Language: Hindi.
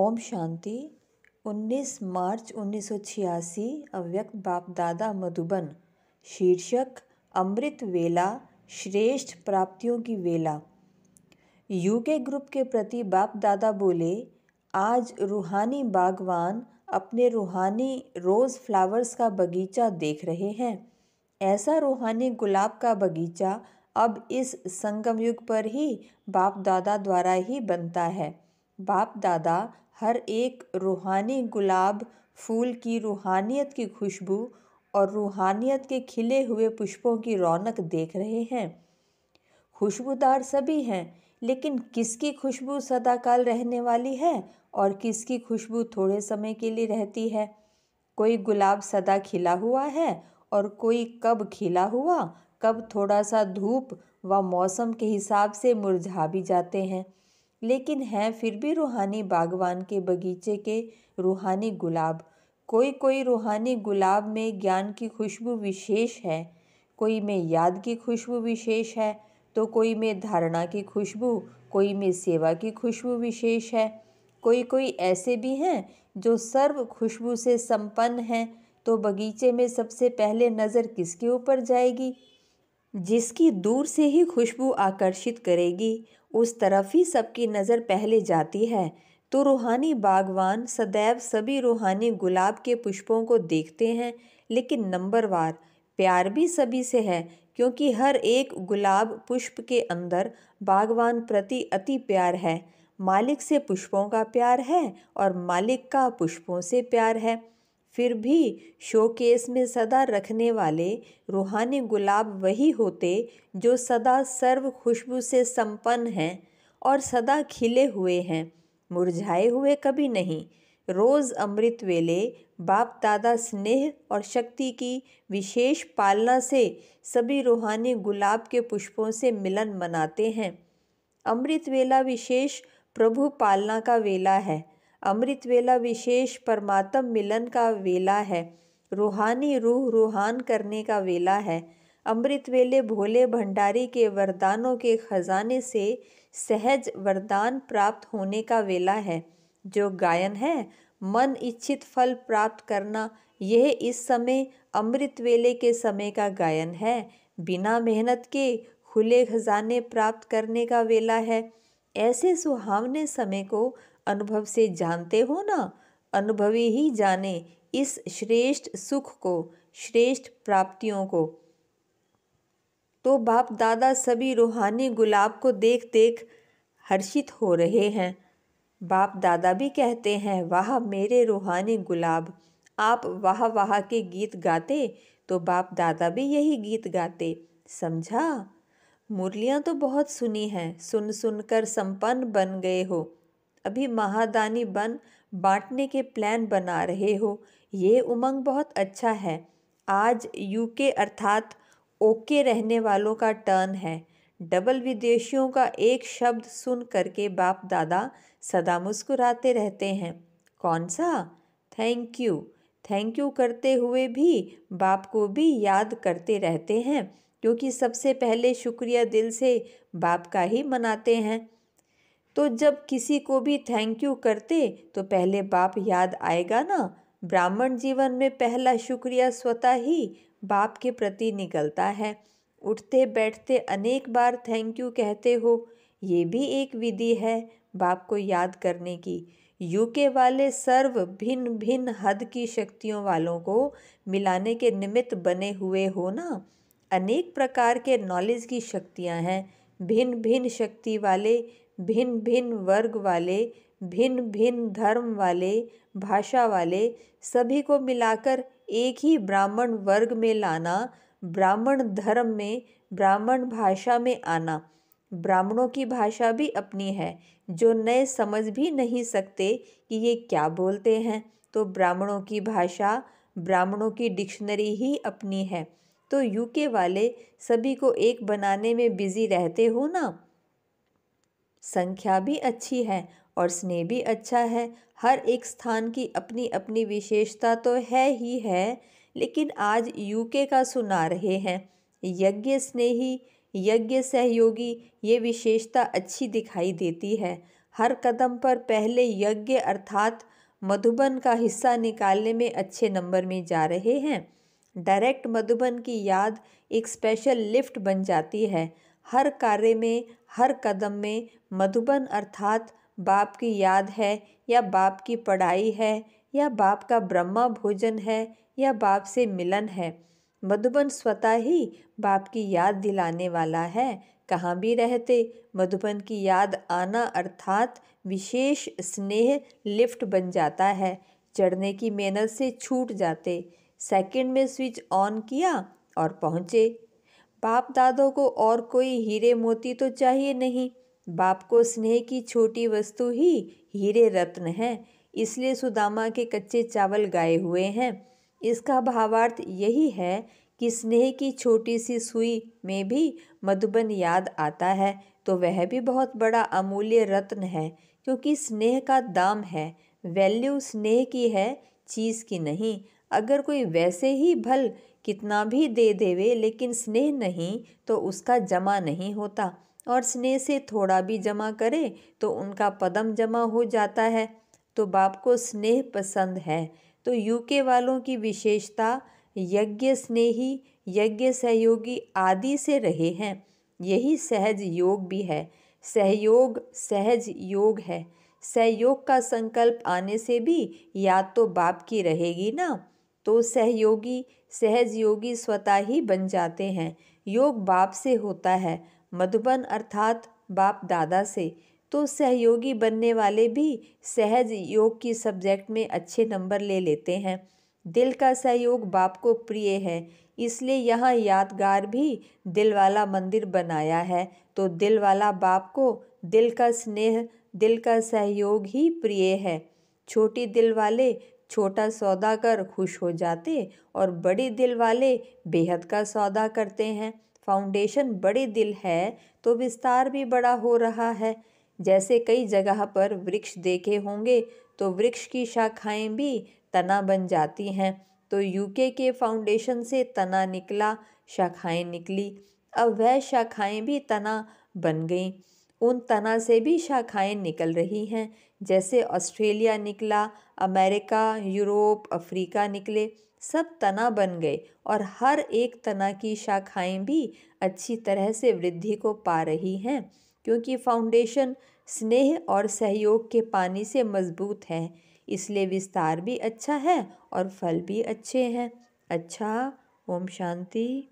ओम शांति 19 मार्च 1986 अव्यक्त बाप दादा मधुबन शीर्षक अमृत वेला श्रेष्ठ प्राप्तियों की वेला यूके ग्रुप के प्रति बाप दादा बोले आज रूहानी बागवान अपने रूहानी रोज़ फ्लावर्स का बगीचा देख रहे हैं ऐसा रूहानी गुलाब का बगीचा अब इस संगम युग पर ही बाप दादा द्वारा ही बनता है बाप दादा हर एक रूहानी गुलाब फूल की रूहानियत की खुशबू और रूहानियत के खिले हुए पुष्पों की रौनक देख रहे हैं खुशबूदार सभी हैं लेकिन किसकी खुशबू सदाकाल रहने वाली है और किसकी खुशबू थोड़े समय के लिए रहती है कोई गुलाब सदा खिला हुआ है और कोई कब खिला हुआ कब थोड़ा सा धूप व मौसम के हिसाब से मुरझा भी जाते हैं लेकिन हैं फिर भी रूहानी बागवान के बगीचे के रूहानी गुलाब कोई कोई रूहानी गुलाब में ज्ञान की खुशबू विशेष है कोई में याद की खुशबू विशेष है तो कोई में धारणा की खुशबू कोई में सेवा की खुशबू विशेष है कोई कोई ऐसे भी हैं जो सर्व खुशबू से संपन्न हैं तो बगीचे में सबसे पहले नज़र किसके ऊपर जाएगी जिसकी दूर से ही खुशबू आकर्षित करेगी उस तरफ ही सबकी नज़र पहले जाती है तो रूहानी बागवान सदैव सभी रूहानी गुलाब के पुष्पों को देखते हैं लेकिन नंबरवार प्यार भी सभी से है क्योंकि हर एक गुलाब पुष्प के अंदर बागवान प्रति अति प्यार है मालिक से पुष्पों का प्यार है और मालिक का पुष्पों से प्यार है फिर भी शोकेस में सदा रखने वाले रूहानी गुलाब वही होते जो सदा सर्व खुशबू से संपन्न हैं और सदा खिले हुए हैं मुरझाए हुए कभी नहीं रोज़ अमृत वेले बाप दादा स्नेह और शक्ति की विशेष पालना से सभी रूहानी गुलाब के पुष्पों से मिलन मनाते हैं अमृत वेला विशेष प्रभु पालना का वेला है अमृत वेला विशेष परमात्म मिलन का वेला है रूहानी रूह रूहान करने का वेला है अमृत वेले भोले भंडारी के वरदानों के खजाने से सहज वरदान प्राप्त होने का वेला है जो गायन है मन इच्छित फल प्राप्त करना यह इस समय अमृत वेले के समय का गायन है बिना मेहनत के खुले खजाने प्राप्त करने का वेला है ऐसे सुहावने समय को अनुभव से जानते हो ना अनुभवी ही जाने इस श्रेष्ठ सुख को श्रेष्ठ प्राप्तियों को तो बाप दादा सभी रूहानी गुलाब को देख देख हर्षित हो रहे हैं बाप दादा भी कहते हैं वाह मेरे रूहानी गुलाब आप वाह वाह के गीत गाते तो बाप दादा भी यही गीत गाते समझा मुरलियाँ तो बहुत सुनी हैं सुन सुनकर संपन्न बन गए हो अभी महादानी बन बांटने के प्लान बना रहे हो ये उमंग बहुत अच्छा है आज यूके अर्थात ओके रहने वालों का टर्न है डबल विदेशियों का एक शब्द सुन करके बाप दादा सदा मुस्कुराते रहते हैं कौन सा थैंक यू थैंक यू करते हुए भी बाप को भी याद करते रहते हैं क्योंकि सबसे पहले शुक्रिया दिल से बाप का ही मनाते हैं तो जब किसी को भी थैंक यू करते तो पहले बाप याद आएगा ना ब्राह्मण जीवन में पहला शुक्रिया स्वतः ही बाप के प्रति निकलता है उठते बैठते अनेक बार थैंक यू कहते हो ये भी एक विधि है बाप को याद करने की यूके वाले सर्व भिन्न भिन्न हद की शक्तियों वालों को मिलाने के निमित्त बने हुए हो ना अनेक प्रकार के नॉलेज की शक्तियाँ हैं भिन्न भिन्न शक्ति वाले भिन्न भिन्न वर्ग वाले भिन्न भिन्न धर्म वाले भाषा वाले सभी को मिलाकर एक ही ब्राह्मण वर्ग में लाना ब्राह्मण धर्म में ब्राह्मण भाषा में आना ब्राह्मणों की भाषा भी अपनी है जो नए समझ भी नहीं सकते कि ये क्या बोलते हैं तो ब्राह्मणों की भाषा ब्राह्मणों की डिक्शनरी ही अपनी है तो यूके वाले सभी को एक बनाने में बिज़ी रहते हो ना संख्या भी अच्छी है और स्नेह भी अच्छा है हर एक स्थान की अपनी अपनी विशेषता तो है ही है लेकिन आज यूके का सुना रहे हैं यज्ञ स्नेही यज्ञ सहयोगी ये विशेषता अच्छी दिखाई देती है हर कदम पर पहले यज्ञ अर्थात मधुबन का हिस्सा निकालने में अच्छे नंबर में जा रहे हैं डायरेक्ट मधुबन की याद एक स्पेशल लिफ्ट बन जाती है हर कार्य में हर कदम में मधुबन अर्थात बाप की याद है या बाप की पढ़ाई है या बाप का ब्रह्मा भोजन है या बाप से मिलन है मधुबन स्वतः ही बाप की याद दिलाने वाला है कहाँ भी रहते मधुबन की याद आना अर्थात विशेष स्नेह लिफ्ट बन जाता है चढ़ने की मेहनत से छूट जाते सेकंड में स्विच ऑन किया और पहुँचे बाप दादों को और कोई हीरे मोती तो चाहिए नहीं बाप को स्नेह की छोटी वस्तु ही हीरे रत्न है इसलिए सुदामा के कच्चे चावल गाए हुए हैं इसका भावार्थ यही है कि स्नेह की छोटी सी सुई में भी मधुबन याद आता है तो वह भी बहुत बड़ा अमूल्य रत्न है क्योंकि स्नेह का दाम है वैल्यू स्नेह की है चीज़ की नहीं अगर कोई वैसे ही भल कितना भी दे देवे लेकिन स्नेह नहीं तो उसका जमा नहीं होता और स्नेह से थोड़ा भी जमा करे तो उनका पदम जमा हो जाता है तो बाप को स्नेह पसंद है तो यूके वालों की विशेषता यज्ञ स्नेही यज्ञ सहयोगी आदि से रहे हैं यही सहज योग भी है सहयोग सहज योग है सहयोग का संकल्प आने से भी याद तो बाप की रहेगी ना तो सहयोगी सहज योगी स्वतः ही बन जाते हैं योग बाप से होता है मधुबन अर्थात बाप दादा से तो सहयोगी बनने वाले भी सहज योग की सब्जेक्ट में अच्छे नंबर ले लेते हैं दिल का सहयोग बाप को प्रिय है इसलिए यहाँ यादगार भी दिल वाला मंदिर बनाया है तो दिल वाला बाप को दिल का स्नेह दिल का सहयोग ही प्रिय है छोटी दिल वाले छोटा सौदा कर खुश हो जाते और बड़े दिल वाले बेहद का सौदा करते हैं फाउंडेशन बड़े दिल है तो विस्तार भी बड़ा हो रहा है जैसे कई जगह पर वृक्ष देखे होंगे तो वृक्ष की शाखाएं भी तना बन जाती हैं तो यूके के फाउंडेशन से तना निकला शाखाएं निकली अब वह शाखाएं भी तना बन गईं उन तना से भी शाखाएं निकल रही हैं जैसे ऑस्ट्रेलिया निकला अमेरिका यूरोप अफ्रीका निकले सब तना बन गए और हर एक तना की शाखाएं भी अच्छी तरह से वृद्धि को पा रही हैं क्योंकि फाउंडेशन स्नेह और सहयोग के पानी से मजबूत है इसलिए विस्तार भी अच्छा है और फल भी अच्छे हैं अच्छा ओम शांति